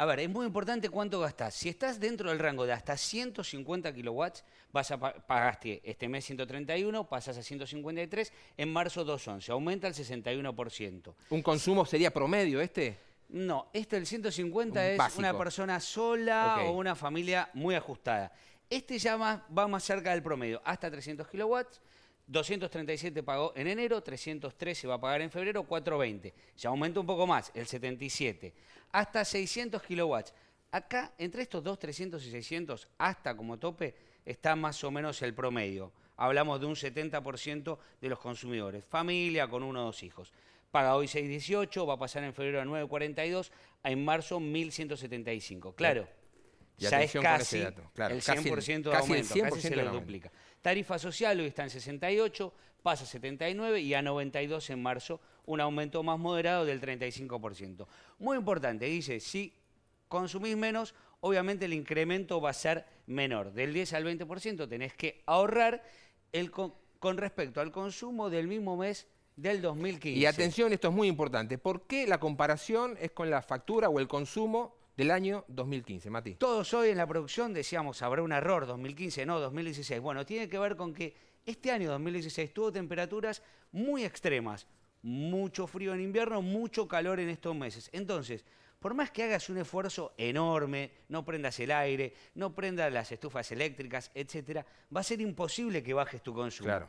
A ver, es muy importante cuánto gastás. Si estás dentro del rango de hasta 150 kilowatts, vas a pagaste este mes 131, pasas a 153, en marzo 211, aumenta el 61%. ¿Un consumo sería promedio este? No, este el 150 es una persona sola o una familia muy ajustada. Este ya va más cerca del promedio, hasta 300 kilowatts. 237 pagó en enero, 313 va a pagar en febrero, 420. Se aumenta un poco más, el 77. Hasta 600 kilowatts. Acá, entre estos dos, 300 y 600, hasta como tope, está más o menos el promedio. Hablamos de un 70% de los consumidores. Familia con uno o dos hijos. Paga hoy 6.18, va a pasar en febrero a 9.42, en marzo 1.175. Claro ya es casi el 100% de aumento, casi, se lo duplica. Tarifa social hoy está en 68, pasa a 79 y a 92 en marzo, un aumento más moderado del 35%. Muy importante, dice, si consumís menos, obviamente el incremento va a ser menor, del 10 al 20% tenés que ahorrar el con, con respecto al consumo del mismo mes del 2015. Y atención, esto es muy importante, ¿por qué la comparación es con la factura o el consumo del año 2015, Mati. Todos hoy en la producción decíamos, habrá un error, 2015, no, 2016. Bueno, tiene que ver con que este año 2016 tuvo temperaturas muy extremas, mucho frío en invierno, mucho calor en estos meses. Entonces, por más que hagas un esfuerzo enorme, no prendas el aire, no prendas las estufas eléctricas, etcétera, va a ser imposible que bajes tu consumo. Claro.